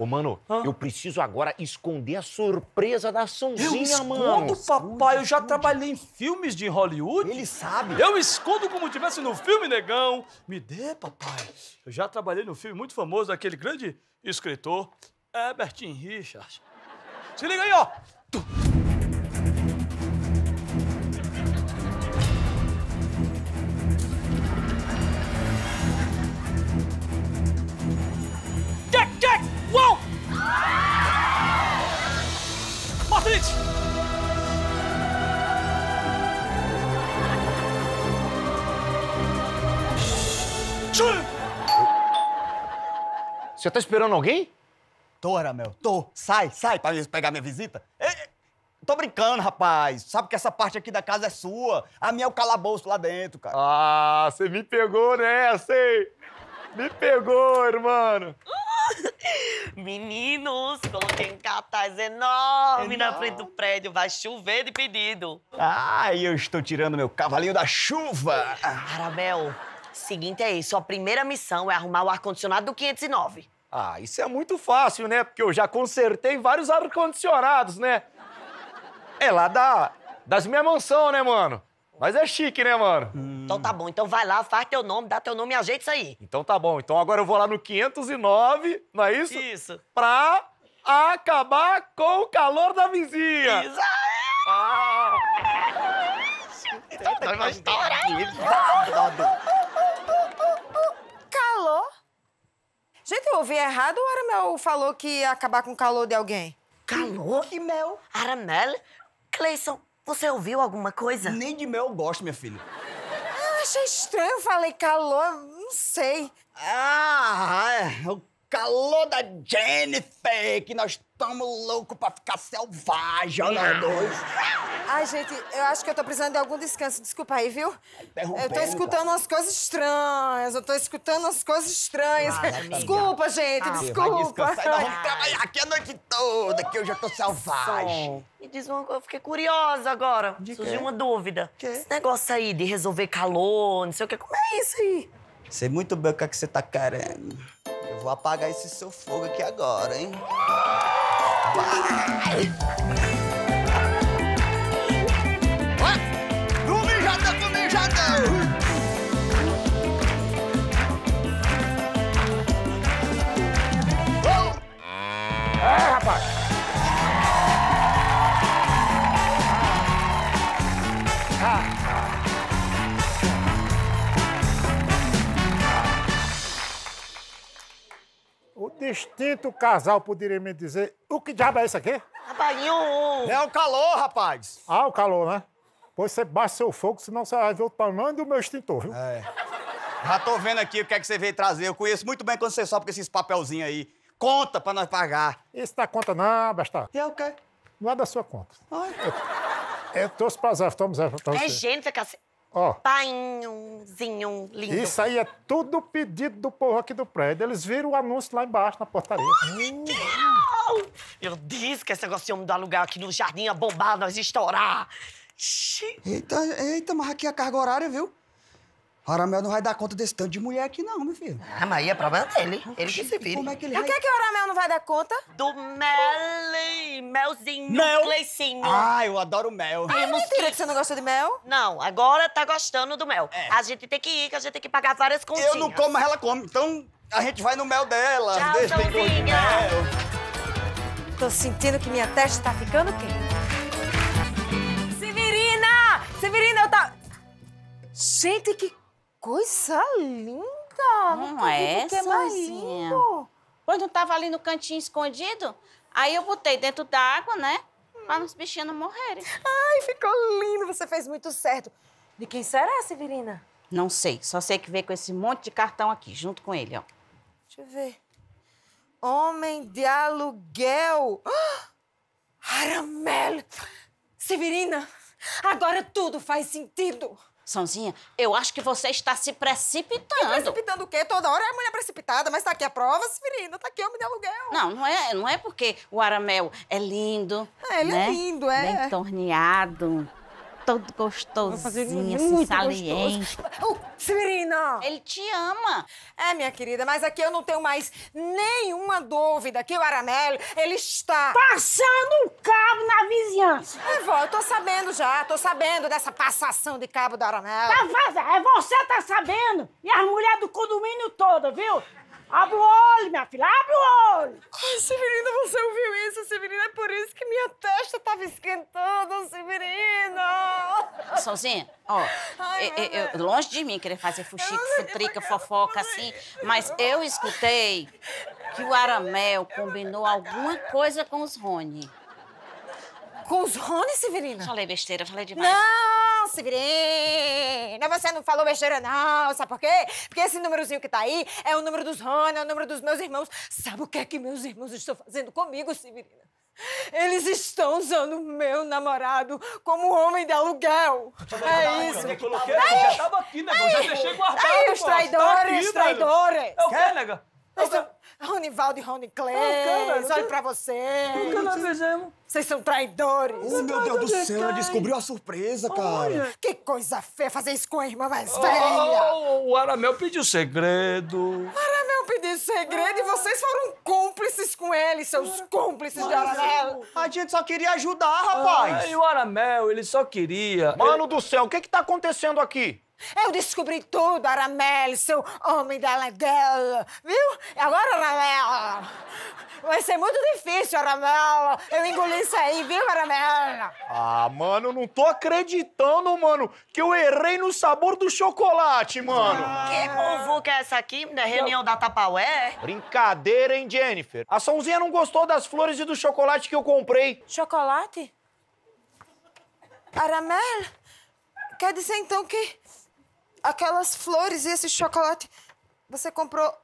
Ô, mano, Hã? eu preciso agora esconder a surpresa da mano. eu escondo, mano. papai. Eu já trabalhei em filmes de Hollywood. Ele sabe. Eu escondo como tivesse no filme, negão. Me dê, papai. Eu já trabalhei no filme muito famoso daquele grande escritor, Herbert Richards. Se liga aí, ó. Você tá esperando alguém? Tô, Aramel, tô. Sai, sai pra pegar minha visita. É, é, tô brincando, rapaz. Sabe que essa parte aqui da casa é sua. A minha é o calabouço lá dentro, cara. Ah, você me pegou nessa, hein? Me pegou, irmão. Meninos, coloquei um cartaz enorme, enorme na frente do prédio. Vai chover de pedido. Ah, eu estou tirando meu cavalinho da chuva. Aramel, Seguinte é isso, a primeira missão é arrumar o ar-condicionado do 509. Ah, isso é muito fácil, né? Porque eu já consertei vários ar-condicionados, né? É lá da, das minhas mansão, né, mano? Mas é chique, né, mano? Hum. Então tá bom. Então vai lá, faz teu nome, dá teu nome e ajeita isso aí. Então tá bom. Então agora eu vou lá no 509, não é isso? Isso. Pra acabar com o calor da vizinha. Isso aí! Ah. Então, nós vamos estourar. eu ouvi errado ou Aramel falou que ia acabar com o calor de alguém? Calor? De mel. Aramel? Cleison, você ouviu alguma coisa? Nem de mel eu gosto, minha filha. Eu ah, achei estranho, falei calor, não sei. Ah, é, eu calor da Jennifer, que nós estamos loucos pra ficar selvagem, nós dois. Ai, gente, eu acho que eu tô precisando de algum descanso. Desculpa aí, viu? Eu tô escutando umas coisas estranhas. Eu tô escutando umas coisas estranhas. desculpa, gente, ah, desculpa. Vai nós vamos trabalhar aqui a noite toda, que eu já tô selvagem. Me diz uma coisa, eu fiquei curiosa agora. De Surgiu quê? uma dúvida. Que? Esse negócio aí de resolver calor, não sei o quê, como é isso aí? Sei muito bem o que, é que você tá querendo. Vou apagar esse seu fogo aqui agora, hein? Vai! extinto casal poderia me dizer o que diabo é isso aqui? Rapaz, É o calor, rapaz. Ah, o calor, né? Pois você baixa seu fogo, senão você vai ver o tamanho do meu extintor, viu? É. Já tô vendo aqui o que é que você veio trazer. Eu conheço muito bem quando você sobe com esses papelzinhos aí. Conta pra nós pagar. Isso da é conta não, Bastar. E é o quê? Não é da sua conta. Ai. Eu, eu trouxe pras aftomas. É, é gênio, cacete. Ó. Painhozinho lindo. Isso aí é tudo pedido do povo aqui do prédio. Eles viram o anúncio lá embaixo, na portaria. Oh, hum. Eu disse que esse negócio de homem do alugar aqui no jardim ia é bombar, nós ia estourar. Eita, eita, mas aqui a carga horária, viu? Aramel não vai dar conta desse tanto de mulher aqui, não, meu filho. Ah, mas aí é problema dele. Ele que se vira. Como é que ele vai... O que é que o Aramel não vai dar conta? Do mel. Melzinho. Mel. Gleicinho. Ah, eu adoro mel. Ah, Temos que... que você não gosta de mel? Não, agora tá gostando do mel. É. A gente tem que ir, que a gente tem que pagar várias contas. Eu não como, mas ela come. Então a gente vai no mel dela. Tchau, Deixa de mel. Tô sentindo que minha testa tá ficando quente. Severina! Severina, eu tá... Gente, que coisa linda! Não é, vi é mais lindo. Pois não tava ali no cantinho escondido? Aí eu botei dentro da água, né? Pra hum. os bichinhos não morrerem. Ai, ficou lindo! Você fez muito certo. De quem será, Severina? Não sei. Só sei que veio com esse monte de cartão aqui, junto com ele, ó. Deixa eu ver. Homem de aluguel! Aramel! Severina, agora tudo faz sentido! Sãozinha, eu acho que você está se precipitando. precipitando o quê? Toda hora é mulher precipitada, mas tá aqui a prova, Severina, tá aqui homem de aluguel. Não, não é, não é porque o aramel é lindo. É, ele é né? é lindo, é. Bem torneado todo gostosinho, assim, muito saliente. Gostoso. Uh, Ele te ama. É, minha querida, mas aqui eu não tenho mais nenhuma dúvida que o Aramello, ele está... Passando um cabo na vizinhança. É, vó, eu tô sabendo já, tô sabendo dessa passação de cabo do Aramello. Tá vazando, é você tá sabendo e as mulheres do condomínio todo, viu? Abre o olho, minha filha, abre o olho! Ai, você ouviu isso? tava esquentando esse Solzinha, ó, Ai, eu, eu, longe de mim querer fazer fuxique, futrica, é fofoca assim, mas eu escutei que o Aramel combinou alguma coisa com os Rony. Com os Rony, Severina? Falei besteira, falei demais. Não, Severina, você não falou besteira, não. Sabe por quê? Porque esse númerozinho que tá aí é o número dos Rony, é o número dos meus irmãos. Sabe o que é que meus irmãos estão fazendo comigo, Severina? Eles estão usando o meu namorado como homem de aluguel. É isso. Eu coloquei, aí, já tava aqui, né? Aí, já deixei guardado. Aí, os tá traidores, os traidores. É o quê, nega? É Ronivaldo e Rony Clay. olho pra vocês. Nunca nós beijamos. Vocês são traidores. Oh, meu Deus do céu, ela descobriu a surpresa, cara. Que coisa feia fazer isso com a irmã mais velha. o Aramel pediu segredo. Aramel pediu segredo e vocês seus cúmplices de Aramel! A gente só queria ajudar, rapaz! Ah, e o Aramel, ele só queria... Mano ele... do céu, o que que tá acontecendo aqui? Eu descobri tudo, Aramel, seu homem da legal, viu? Agora, Aramel... Vai ser muito difícil, Aramela. Eu engoli isso aí, viu, Aramela? Ah, mano, não tô acreditando, mano, que eu errei no sabor do chocolate, mano. Ah. Que é essa aqui, na Reunião eu... da Tapaué? Brincadeira, hein, Jennifer? A Sãozinha não gostou das flores e do chocolate que eu comprei. Chocolate? Aramela? Quer dizer, então, que aquelas flores e esse chocolate você comprou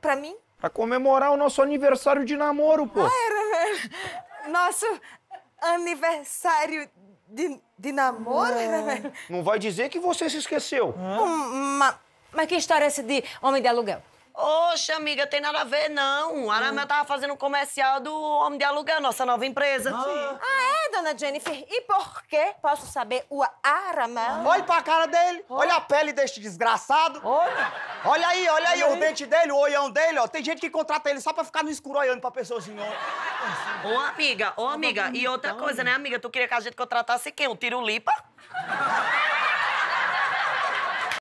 Pra mim? Pra comemorar o nosso aniversário de namoro, pô. Ah, era, velho. Nosso aniversário de, de namoro, Era, velho? Não vai dizer que você se esqueceu. Hum, mas, mas que história é essa de homem de aluguel? Oxe, amiga, tem nada a ver, não. A Ana hum. tava fazendo um comercial do Homem de Aluguel, nossa nova empresa. Ah. ah, é, dona Jennifer? E por que posso saber o Aramel? Ah. Olha pra cara dele, oh. olha a pele deste desgraçado. Olha. Olha aí, olha aí, aí. o dente dele, o olhão dele, ó. Tem gente que contrata ele só pra ficar no escuro olhando pra assim, ó. Ô, amiga, ô, amiga, e outra coisa, né, amiga? Tu queria que a gente contratasse quem? Um tiro-lipa?